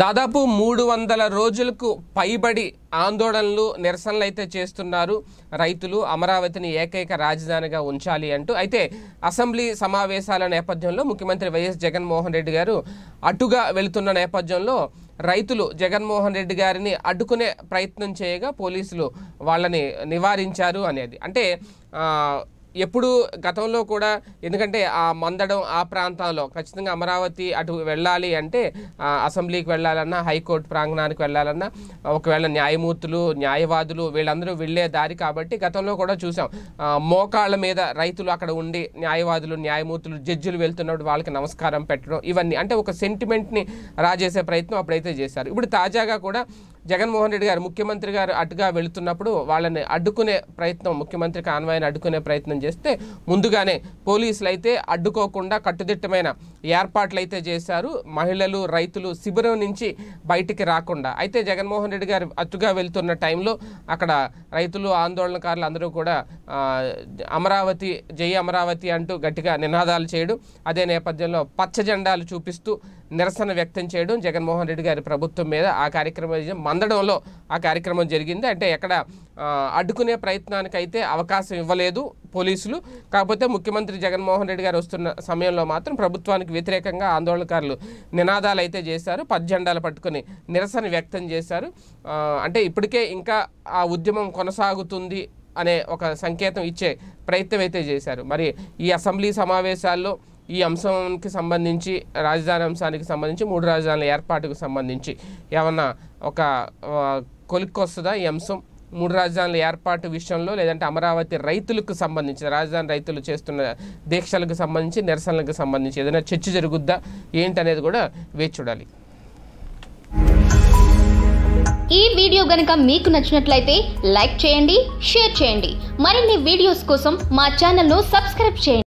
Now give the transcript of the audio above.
దాదాపు మూడు వందల రోజులకు పైబడి ఆందోళనలు నిరసనలు అయితే చేస్తున్నారు రైతులు అమరావతిని ఏకైక రాజధానిగా ఉంచాలి అంటూ అయితే అసెంబ్లీ సమావేశాల నేపథ్యంలో ముఖ్యమంత్రి వైఎస్ జగన్మోహన్ రెడ్డి గారు అటుగా వెళుతున్న నేపథ్యంలో రైతులు జగన్మోహన్ రెడ్డి గారిని అడ్డుకునే ప్రయత్నం చేయగా పోలీసులు వాళ్ళని నివారించారు అనేది అంటే ఎప్పుడు గతంలో కూడా ఎందుకంటే ఆ మందడం ఆ ప్రాంతాల్లో ఖచ్చితంగా అమరావతి అటు వెళ్ళాలి అంటే అసెంబ్లీకి వెళ్ళాలన్నా హైకోర్టు ప్రాంగణానికి వెళ్ళాలన్నా ఒకవేళ న్యాయమూర్తులు న్యాయవాదులు వీళ్ళందరూ వెళ్ళే దారి కాబట్టి గతంలో కూడా చూసాం మోకాళ్ళ మీద రైతులు అక్కడ ఉండి న్యాయవాదులు న్యాయమూర్తులు జడ్జిలు వెళ్తున్నప్పుడు వాళ్ళకి నమస్కారం పెట్టడం ఇవన్నీ అంటే ఒక సెంటిమెంట్ని రాజేసే ప్రయత్నం అప్పుడైతే చేశారు ఇప్పుడు తాజాగా కూడా జగన్మోహన్ రెడ్డి గారు ముఖ్యమంత్రి గారు అటుగా వెళుతున్నప్పుడు వాళ్ళని అడ్డుకునే ప్రయత్నం ముఖ్యమంత్రి కాన్వాయ్ని అడ్డుకునే ప్రయత్నం చేస్తే ముందుగానే పోలీసులు అయితే అడ్డుకోకుండా కట్టుదిట్టమైన ఏర్పాట్లు అయితే చేశారు మహిళలు రైతులు శిబిరం నుంచి బయటికి రాకుండా అయితే జగన్మోహన్ రెడ్డి గారు అటుగా వెళ్తున్న టైంలో అక్కడ రైతులు ఆందోళనకారులు అందరూ కూడా అమరావతి జై అమరావతి అంటూ గట్టిగా నినాదాలు చేయడం అదే నేపథ్యంలో పచ్చ జెండాలు చూపిస్తూ నిరసన వ్యక్తం చేయడం జగన్మోహన్ రెడ్డి గారి ప్రభుత్వం మీద ఆ కార్యక్రమం మందడంలో ఆ కార్యక్రమం జరిగింది అంటే ఎక్కడ అడ్డుకునే ప్రయత్నానికైతే అవకాశం ఇవ్వలేదు పోలీసులు కాకపోతే ముఖ్యమంత్రి జగన్మోహన్ రెడ్డి గారు వస్తున్న సమయంలో మాత్రం ప్రభుత్వానికి వ్యతిరేకంగా ఆందోళనకారులు నినాదాలు అయితే చేశారు పజ్జెండాలు పట్టుకుని నిరసన వ్యక్తం చేశారు అంటే ఇప్పటికే ఇంకా ఆ ఉద్యమం కొనసాగుతుంది అనే ఒక సంకేతం ఇచ్చే ప్రయత్నం అయితే చేశారు మరి ఈ అసెంబ్లీ సమావేశాల్లో ఈ అంశంకి సంబంధించి రాజధాని అంశానికి సంబంధించి మూడు రాజధానుల ఏర్పాటుకు సంబంధించి ఏమన్నా ఒక కొలిక్కొస్తుందా ఈ అంశం మూడు రాజధానుల ఏర్పాటు విషయంలో లేదంటే అమరావతి రైతులకు సంబంధించి రాజధాని రైతులు చేస్తున్న దీక్షలకు సంబంధించి నిరసనలకు సంబంధించి ఏదైనా చర్చ జరుగుద్దా ఏంటనేది కూడా వేచి చూడాలి ఈ వీడియో గనుక మీకు నచ్చినట్లయితే లైక్ చేయండి షేర్ చేయండి మరిన్ని వీడియోస్ కోసం మా ఛానల్ను సబ్స్క్రైబ్ చేయండి